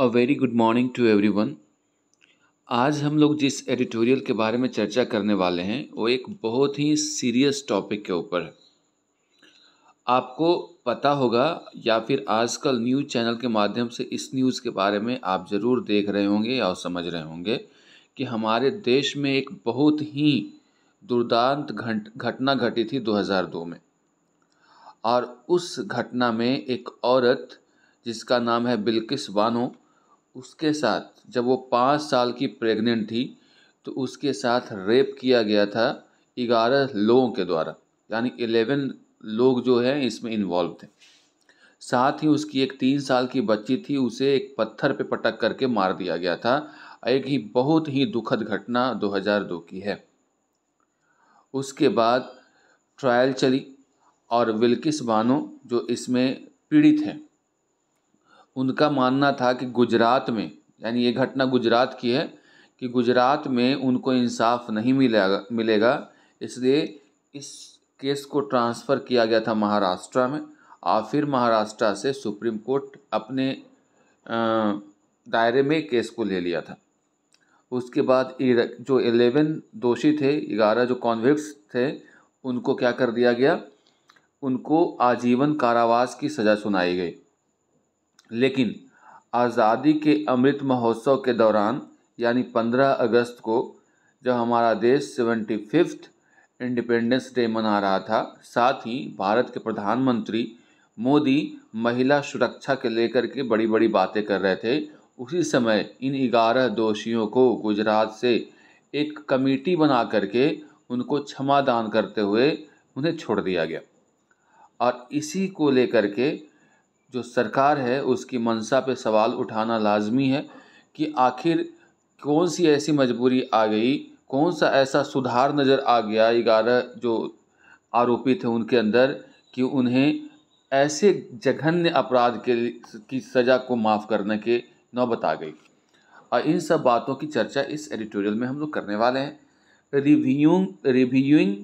A very good morning to one आज हम लोग जिस एडिटोरियल के बारे में चर्चा करने वाले हैं वो एक बहुत ही सीरियस टॉपिक के ऊपर है आपको पता होगा या फिर आजकल न्यूज़ चैनल के माध्यम से इस न्यूज़ के बारे में आप ज़रूर देख रहे होंगे या समझ रहे होंगे कि हमारे देश में एक बहुत ही दुर्दांत घट घटना घटी थी 2002 में और उस घटना में एक औरत जिसका नाम है बिल्किस बानो उसके साथ जब वो पाँच साल की प्रेग्नेंट थी तो उसके साथ रेप किया गया था ग्यारह लोगों के द्वारा यानी इलेवन लोग जो हैं इसमें इन्वॉल्व थे साथ ही उसकी एक तीन साल की बच्ची थी उसे एक पत्थर पे पटक करके मार दिया गया था एक ही बहुत ही दुखद घटना 2002 की है उसके बाद ट्रायल चली और विल्किस बानो जो इसमें पीड़ित हैं उनका मानना था कि गुजरात में यानी ये घटना गुजरात की है कि गुजरात में उनको इंसाफ नहीं मिलेगा मिलेगा इसलिए इस केस को ट्रांसफ़र किया गया था महाराष्ट्र में और फिर महाराष्ट्र से सुप्रीम कोर्ट अपने दायरे में केस को ले लिया था उसके बाद जो एलेवन दोषी थे ग्यारह जो कॉन्विक्स थे उनको क्या कर दिया गया उनको आजीवन कारावास की सज़ा सुनाई गई लेकिन आज़ादी के अमृत महोत्सव के दौरान यानी 15 अगस्त को जब हमारा देश सेवेंटी फिफ्थ इंडिपेंडेंस डे मना रहा था साथ ही भारत के प्रधानमंत्री मोदी महिला सुरक्षा के लेकर के बड़ी बड़ी बातें कर रहे थे उसी समय इन ग्यारह दोषियों को गुजरात से एक कमेटी बना करके उनको क्षमा दान करते हुए उन्हें छोड़ दिया गया और इसी को लेकर के जो सरकार है उसकी मंशा पे सवाल उठाना लाजमी है कि आखिर कौन सी ऐसी मजबूरी आ गई कौन सा ऐसा सुधार नज़र आ गया ग्यारह जो आरोपी थे उनके अंदर कि उन्हें ऐसे जघन्य अपराध के की सज़ा को माफ़ करने के नौबत आ गई और इन सब बातों की चर्चा इस एडिटोरियल में हम लोग करने वाले हैं रिव्यूंग रिव्यूइंग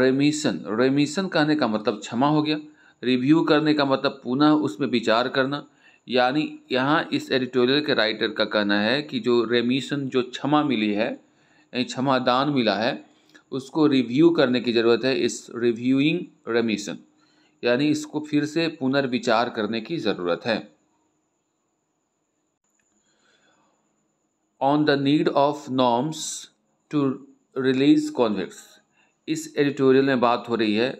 रेमिशन रेमिशन कहने का मतलब क्षमा हो गया रिव्यू करने का मतलब पुनः उसमें विचार करना यानी यहाँ इस एडिटोरियल के राइटर का कहना है कि जो रेमिशन जो क्षमा मिली है यानी दान मिला है उसको रिव्यू करने की ज़रूरत है इस रिव्यूइंग रेमिशन यानी इसको फिर से पुनर्विचार करने की ज़रूरत है on the need of norms to release convicts इस एडिटोरियल में बात हो रही है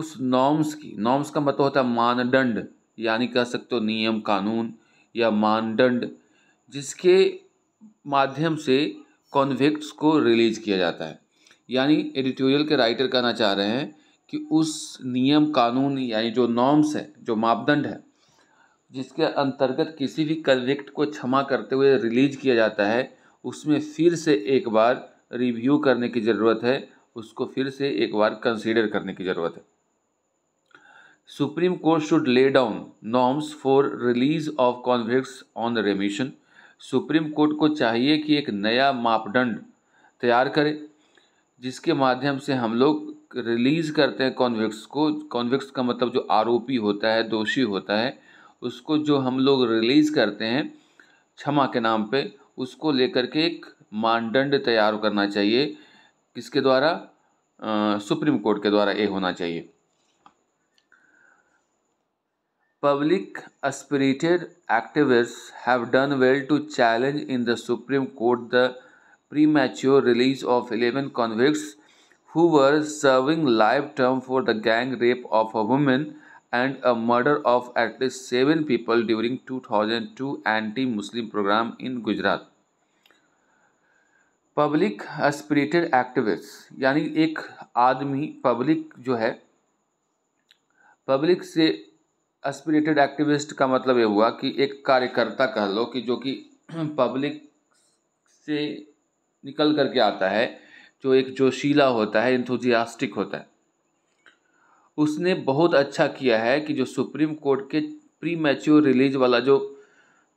उस नॉर्म्स की नॉर्म्स का मतलब होता है मानदंड यानी कह सकते हो नियम कानून या मानदंड जिसके माध्यम से कॉन्विक्ट को रिलीज किया जाता है यानी एडिटोरियल के राइटर कहना चाह रहे हैं कि उस नियम कानून यानी जो नॉर्म्स है जो मापदंड है जिसके अंतर्गत किसी भी कन्विक्ट को क्षमा करते हुए रिलीज किया जाता है उसमें फिर से एक बार रिव्यू करने की ज़रूरत है उसको फिर से एक बार कंसीडर करने की ज़रूरत है Supreme Court should lay down norms for release of convicts on remission Supreme Court को चाहिए कि एक नया मापदंड तैयार करे जिसके माध्यम से हम लोग रिलीज़ करते हैं कॉन्विक्स को कॉन्विक्स का मतलब जो आरोपी होता है दोषी होता है उसको जो हम लोग रिलीज़ करते हैं क्षमा के नाम पे उसको लेकर के एक मानदंड तैयार करना चाहिए किसके द्वारा सुप्रीम कोर्ट के द्वारा ये होना चाहिए Public spirited activists have done well to challenge in the Supreme Court the premature release of 11 convicts who were serving life term for the gang rape of a woman and a murder of at least 7 people during 2002 anti-Muslim program in Gujarat. Public spirited activist यानी एक आदमी public जो है public से aspirated activist का मतलब ये हुआ कि एक कार्यकर्ता कह लो कि जो कि पब्लिक से निकल करके आता है जो एक जोशीला होता है इंथोजियास्टिक होता है उसने बहुत अच्छा किया है कि जो सुप्रीम कोर्ट के प्री मैच्योर रिलीज वाला जो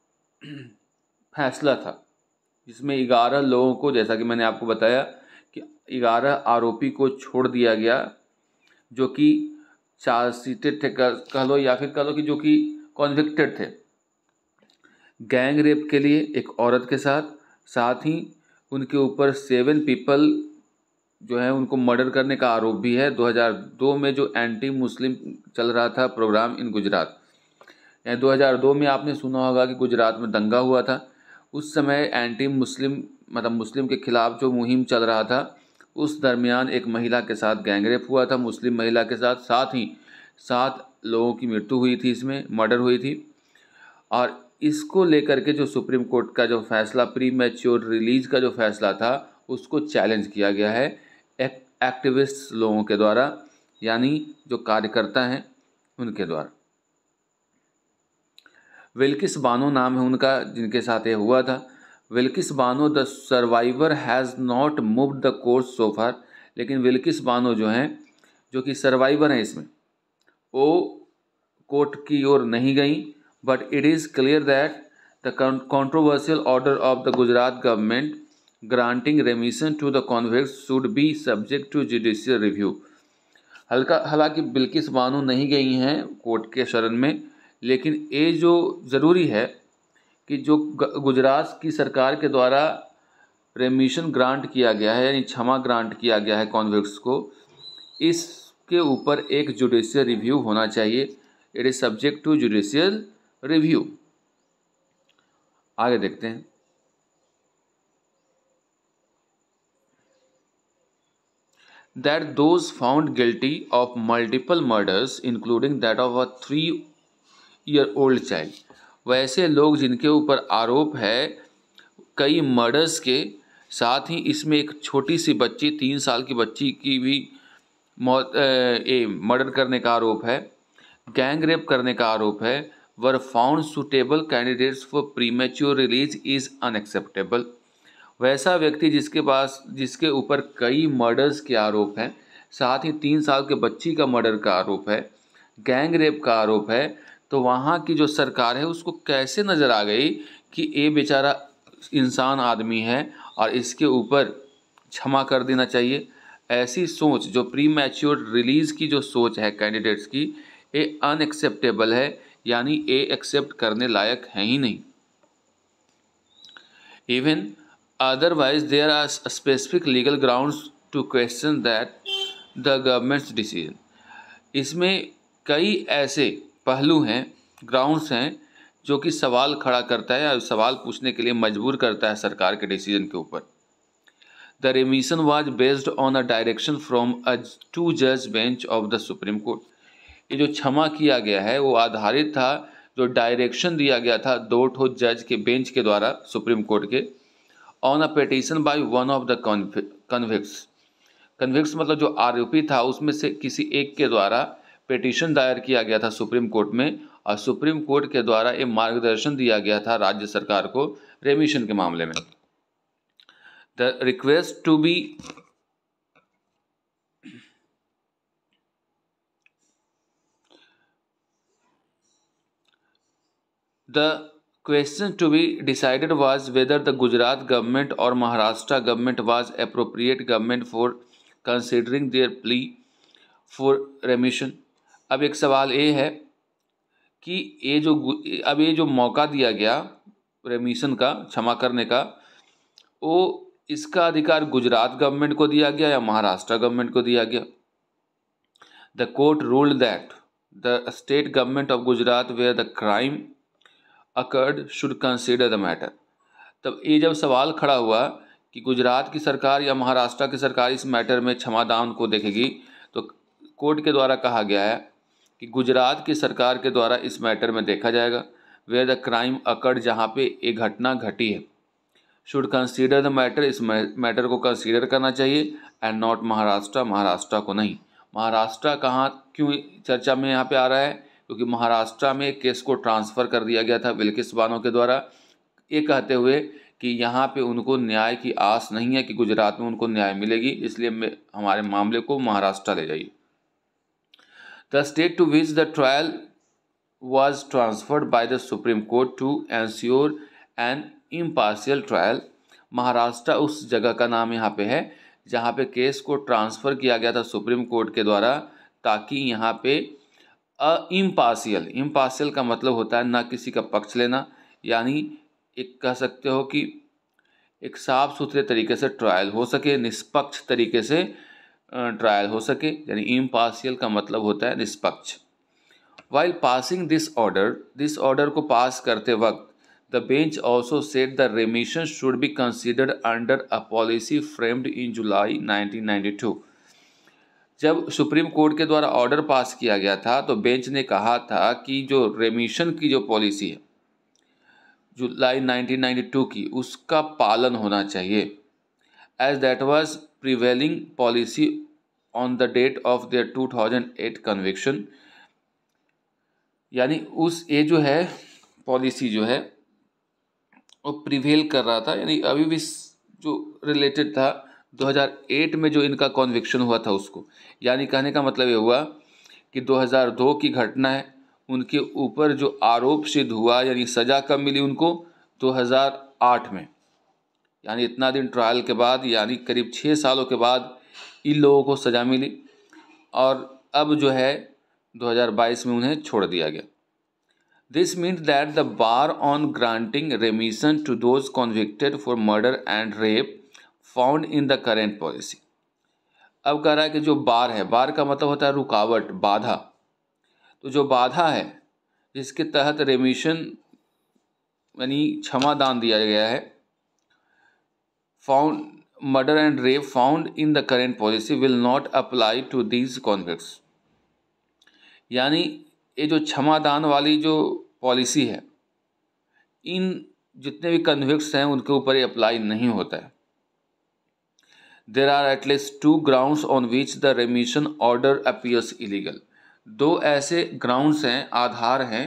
फैसला था जिसमें ग्यारह लोगों को जैसा कि मैंने आपको बताया कि ग्यारह आरोपी को छोड़ दिया गया जो कि सीटेड थे कह लो या फिर कह लो कि जो कि कॉन्विक्टेड थे गैंग रेप के लिए एक औरत के साथ साथ ही उनके ऊपर सेवन पीपल जो है उनको मर्डर करने का आरोप भी है 2002 में जो एंटी मुस्लिम चल रहा था प्रोग्राम इन गुजरात यानी 2002 में आपने सुना होगा कि गुजरात में दंगा हुआ था उस समय एंटी मुस्लिम मतलब मुस्लिम के खिलाफ जो मुहिम चल रहा था उस दरमियान एक महिला के साथ गैंगरेप हुआ था मुस्लिम महिला के साथ साथ ही सात लोगों की मृत्यु हुई थी इसमें मर्डर हुई थी और इसको लेकर के जो सुप्रीम कोर्ट का जो फैसला प्री मैच्योर रिलीज का जो फैसला था उसको चैलेंज किया गया है एक, एक्टिविस्ट लोगों के द्वारा यानी जो कार्यकर्ता हैं उनके द्वारा विल्किस बानो नाम है उनका जिनके साथ ये हुआ था Bilkis Bano the survivor has not moved the court so far लेकिन विल्किस बानो जो हैं जो कि सर्वाइवर हैं इसमें वो कोर्ट की ओर नहीं गई but it is clear that the controversial order of the Gujarat government granting remission to the convict should be subject to judicial review हल्का हालांकि बिल्किस बानो नहीं गई हैं कोर्ट के शरण में लेकिन ये जो ज़रूरी है कि जो गुजरात की सरकार के द्वारा रेमिशन ग्रांट किया गया है यानी क्षमा ग्रांट किया गया है कॉन्विक्स को इसके ऊपर एक जुडिशियल रिव्यू होना चाहिए it is subject to judicial review आगे देखते हैं that those found guilty of multiple murders including that of a three year old child वैसे लोग जिनके ऊपर आरोप है कई मर्डर्स के साथ ही इसमें एक छोटी सी बच्ची तीन साल की बच्ची की भी मौत मर्डर करने का आरोप है गैंग रेप करने का आरोप है were found suitable candidates for premature release is unacceptable वैसा व्यक्ति जिसके पास जिसके ऊपर कई मर्डर्स के आरोप हैं साथ ही तीन साल के बच्ची का मर्डर का आरोप है गैंग रेप का आरोप है तो वहाँ की जो सरकार है उसको कैसे नज़र आ गई कि ये बेचारा इंसान आदमी है और इसके ऊपर क्षमा कर देना चाहिए ऐसी सोच जो प्री मैच्योर रिलीज़ की जो सोच है कैंडिडेट्स की ये अनएक्सेप्टेबल है यानी ये एक्सेप्ट करने लायक है ही नहीं even otherwise there are specific legal grounds to question that the government's decision इसमें कई ऐसे पहलू हैं ग्राउंड्स हैं जो कि सवाल खड़ा करता है या सवाल पूछने के लिए मजबूर करता है सरकार के डिसीजन के ऊपर the remission was based on a direction from a two जज bench of the Supreme Court ये जो क्षमा किया गया है वो आधारित था जो डायरेक्शन दिया गया था दो ठो जज के बेंच के द्वारा सुप्रीम कोर्ट के on a petition by one of the convicts convicts मतलब जो आरोपी था उसमें से किसी एक के द्वारा पिटीशन दायर किया गया था सुप्रीम कोर्ट में और सुप्रीम कोर्ट के द्वारा ये मार्गदर्शन दिया गया था राज्य सरकार को रेमिशन के मामले में the request to be the question to be decided was whether the Gujarat government और Maharashtra government was appropriate government for considering their plea for remission अब एक सवाल ये है कि ये जो अब ये जो मौका दिया गया रेमिशन का क्षमा करने का वो इसका अधिकार गुजरात गवर्नमेंट को दिया गया या महाराष्ट्र गवर्नमेंट को दिया गया the court ruled that the state government of Gujarat where the crime occurred should consider the matter तब ये जब सवाल खड़ा हुआ कि गुजरात की सरकार या महाराष्ट्र की सरकार इस मैटर में क्षमादान को देखेगी तो कोर्ट के द्वारा कहा गया है कि गुजरात की सरकार के द्वारा इस मैटर में देखा जाएगा वेयर द क्राइम अकड़ जहाँ पे ये घटना घटी है शुड कंसीडर द मैटर इस मैटर को कंसीडर करना चाहिए एंड नॉट महाराष्ट्र महाराष्ट्र को नहीं महाराष्ट्र कहाँ क्यों चर्चा में यहाँ पे आ रहा है क्योंकि महाराष्ट्र में केस को ट्रांसफ़र कर दिया गया था विल्किस बानों के द्वारा ये कहते हुए कि यहाँ पे उनको न्याय की आस नहीं है कि गुजरात में उनको न्याय मिलेगी इसलिए हमारे मामले को महाराष्ट्र ले जाइए The state to which the trial was transferred by the Supreme Court to ensure and impartial trial Maharashtra उस जगह का नाम यहाँ पे है जहाँ पे केस को ट्रांसफ़र किया गया था सुप्रीम कोर्ट के द्वारा ताकि यहाँ पे इम्पार्शियल इम्पार्शियल का मतलब होता है ना किसी का पक्ष लेना यानी एक कह सकते हो कि एक साफ सुथरे तरीके से ट्रायल हो सके निष्पक्ष तरीके से ट्रायल हो सके यानी इम्पार्शियल का मतलब होता है निष्पक्ष while passing this order this order को पास करते वक्त the bench also set the remission should be considered under a policy framed in July 1992 जब सुप्रीम कोर्ट के द्वारा ऑर्डर पास किया गया था तो बेंच ने कहा था कि जो रेमिशन की जो पॉलिसी है जुलाई 1992 की उसका पालन होना चाहिए as that was prevailing policy on the date of their 2008 conviction यानी उस ये जो है पॉलिसी जो है वो प्रिवेल कर रहा था यानी अभी भी जो रिलेटेड था 2008 में जो इनका कॉन्विक्शन हुआ था उसको यानी कहने का मतलब ये हुआ कि 2002 की घटना है उनके ऊपर जो आरोप सिद्ध हुआ यानी सज़ा कब मिली उनको 2008 में यानी इतना दिन ट्रायल के बाद यानी करीब छः सालों के बाद इन लोगों को सज़ा मिली और अब जो है 2022 में उन्हें छोड़ दिया गया this means that the bar on granting remission to those convicted for murder and rape found in the current policy अब कह रहा है कि जो बार है बार का मतलब होता है रुकावट बाधा तो जो बाधा है जिसके तहत रेमिशन यानी क्षमा दान दिया गया है found murder and rape found in the current policy will not apply to these convicts यानी ये जो क्षमादान वाली जो पॉलिसी है इन जितने भी कन्विक्स हैं उनके ऊपर ये अप्लाई नहीं होता है there are at least two grounds on which the remission order appears illegal दो ऐसे ग्राउंड्स हैं आधार हैं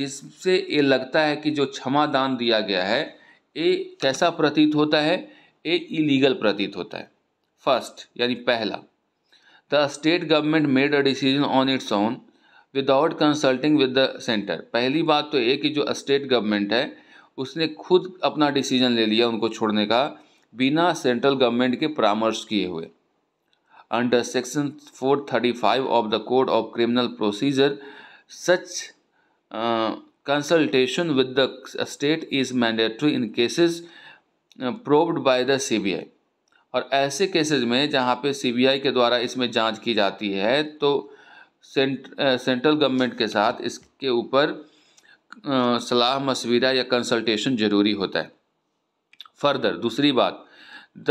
जिससे ये लगता है कि जो क्षमादान दिया गया है ये कैसा प्रतीत होता है ए इलीगल प्रतीत होता है फर्स्ट यानी पहला the state government made a decision on its own without consulting with the centre पहली बात तो ये कि जो स्टेट गवर्नमेंट है उसने खुद अपना डिसीजन ले लिया उनको छोड़ने का बिना सेंट्रल गवर्नमेंट के परामर्श किए हुए under section 435 of the code of criminal procedure such consultation with the state is mandatory in cases probed by the CBI और ऐसे केसेस में जहाँ पे सीबीआई के द्वारा इसमें जांच की जाती है तो सेंट, सेंट्रल गवर्नमेंट के साथ इसके ऊपर सलाह मशविरा या कंसल्टेशन ज़रूरी होता है फर्दर दूसरी बात the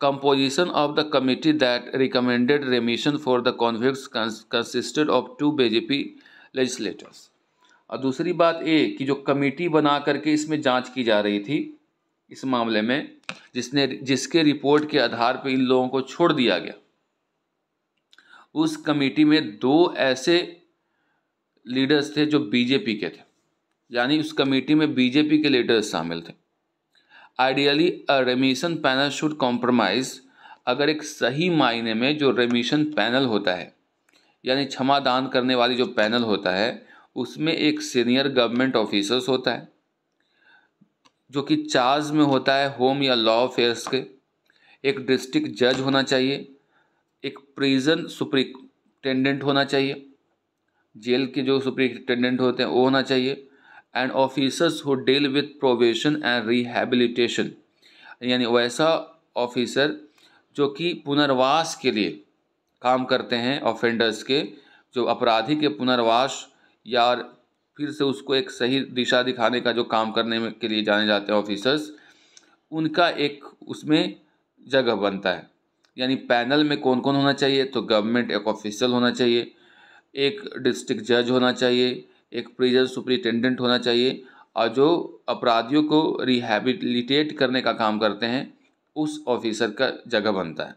composition of the committee that recommended remission for the convicts consisted of two BJP legislators और दूसरी बात ये कि जो कमेटी बना करके इसमें जांच की जा रही थी इस मामले में जिसने जिसके रिपोर्ट के आधार पर इन लोगों को छोड़ दिया गया उस कमेटी में दो ऐसे लीडर्स थे जो बीजेपी के थे यानी उस कमेटी में बीजेपी के लीडर्स शामिल थे ideally a remission panel should compromise अगर एक सही मायने में जो रेमिशन पैनल होता है यानी क्षमा दान करने वाली जो पैनल होता है उसमें एक सीनियर गवर्नमेंट ऑफिसर्स होता है जो कि चार्ज में होता है होम या लॉ अफेयर्स के एक डिस्ट्रिक्ट जज होना चाहिए एक प्रिजन सुप्रिटेंडेंट होना चाहिए जेल के जो सुप्रिटेंडेंट होते हैं वो होना चाहिए and officers who deal with probation and rehabilitation यानी वैसा ऑफिसर जो कि पुनर्वास के लिए काम करते हैं ऑफेंडर्स के जो अपराधी के पुनर्वास या फिर से उसको एक सही दिशा दिखाने का जो काम करने के लिए जाने जाते हैं ऑफिसर्स उनका एक उसमें जगह बनता है यानी पैनल में कौन कौन होना चाहिए तो गवर्नमेंट एक ऑफिसर होना चाहिए एक डिस्ट्रिक्ट जज होना चाहिए एक प्रिजन सुप्रिटेंडेंट होना चाहिए और जो अपराधियों को रिहेबिलिटेट करने का काम करते हैं उस ऑफिसर का जगह बनता है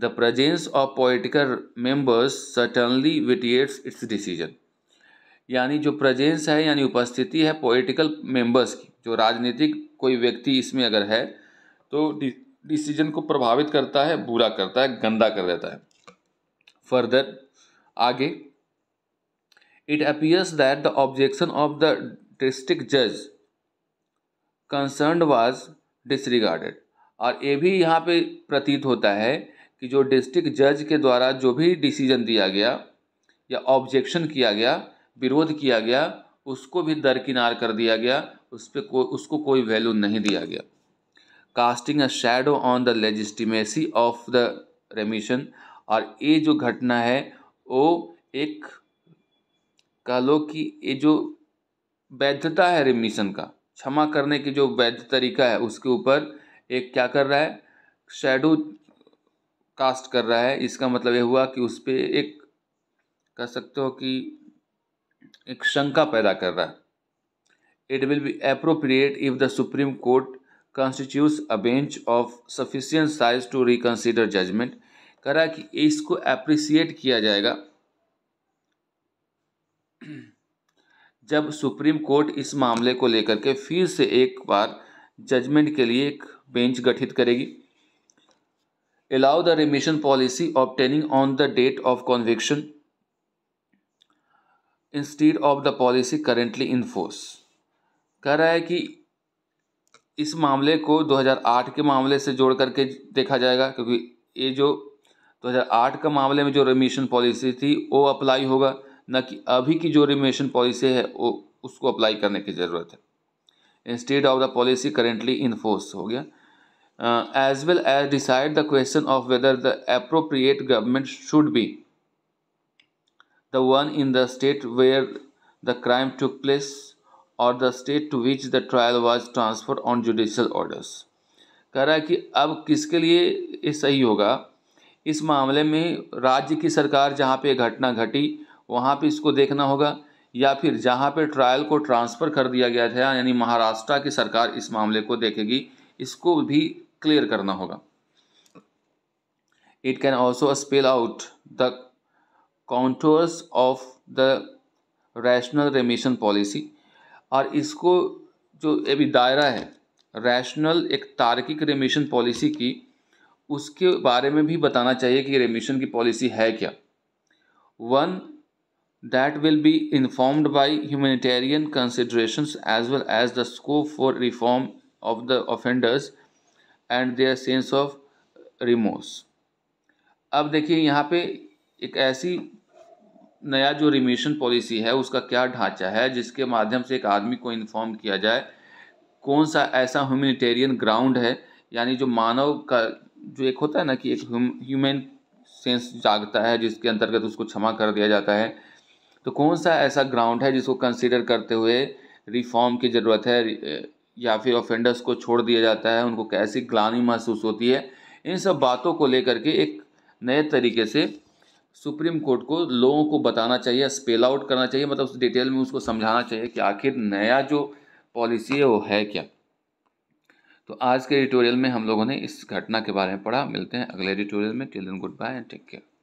the presence of political members suddenly vitiates its decision यानी जो प्रजेंस है यानी उपस्थिति है पोलिटिकल मेंबर्स की जो राजनीतिक कोई व्यक्ति इसमें अगर है तो डिसीजन को प्रभावित करता है बुरा करता है गंदा कर देता है फर्दर आगे it appears that the objection of the district जज कंसर्न वाज डिसरिगार्डेड और ये भी यहाँ पे प्रतीत होता है कि जो डिस्ट्रिक्ट जज के द्वारा जो भी डिसीजन दिया गया या ऑब्जेक्शन किया गया विरोध किया गया उसको भी दरकिनार कर दिया गया उस पर को, उसको कोई वैल्यू नहीं दिया गया casting a shadow on the legitimacy of the remission और ये जो घटना है वो एक कह लो कि ये जो वैधता है रेमिशन का क्षमा करने की जो वैध तरीका है उसके ऊपर एक क्या कर रहा है शेडो कास्ट कर रहा है इसका मतलब ये हुआ कि उस पर एक कह सकते हो कि एक शंका पैदा कर रहा है it will be appropriate if the Supreme Court constitute a bench of sufficient size to reconsider judgment करा कि इसको अप्रिसिएट किया जाएगा जब सुप्रीम कोर्ट इस मामले को लेकर के फिर से एक बार जजमेंट के लिए एक बेंच गठित करेगी the remission policy of obtaining on the date of conviction instead of the policy currently in force कह रहा है कि इस मामले को 2008 के मामले से जोड़ करके देखा जाएगा क्योंकि ये जो 2008 का मामले में जो रेमिशन पॉलिसी थी वो अप्लाई होगा न कि अभी की जो रेमिशन पॉलिसी है वो उसको अप्लाई करने की ज़रूरत है instead of the policy currently in force हो गया as well as decide the question of whether the appropriate government should be the one in the state where the crime took place और the state to which the trial was transfer on judicial orders कह रहा है कि अब किसके लिए ये सही होगा इस मामले में राज्य की सरकार जहाँ पे घटना घटी वहाँ पे इसको देखना होगा या फिर जहाँ पे ट्रायल को ट्रांसफ़र कर दिया गया था यानी महाराष्ट्र की सरकार इस मामले को देखेगी इसको भी क्लियर करना होगा it can also spell out the contours of the rational remission policy और इसको जो अभी दायरा है रैशनल एक तार्किक रेमिशन पॉलिसी की उसके बारे में भी बताना चाहिए कि रेमिशन की पॉलिसी है क्या one that will be informed by humanitarian consideration as well as the scope for reform of the offenders and their sense of remorse अब देखिए यहाँ पे एक ऐसी नया जो रिमिशन पॉलिसी है उसका क्या ढांचा है जिसके माध्यम से एक आदमी को इन्फॉर्म किया जाए कौन सा ऐसा ह्यूमिटेरियन ग्राउंड है यानी जो मानव का जो एक होता है ना कि एक ह्यूमन सेंस जागता है जिसके अंतर्गत उसको क्षमा कर दिया जाता है तो कौन सा ऐसा ग्राउंड है जिसको कंसिडर करते हुए रिफॉर्म की ज़रूरत है या फिर ऑफेंडर्स को छोड़ दिया जाता है उनको कैसी ग्लानी महसूस होती है इन सब बातों को लेकर के एक नए तरीके से सुप्रीम कोर्ट को लोगों को बताना चाहिए स्पेल आउट करना चाहिए मतलब उस डिटेल में उसको समझाना चाहिए कि आखिर नया जो पॉलिसी है वो है क्या तो आज के एडिटोरियल में हम लोगों ने इस घटना के बारे में पढ़ा मिलते हैं अगले एडिटोरियल में till then goodbye and take care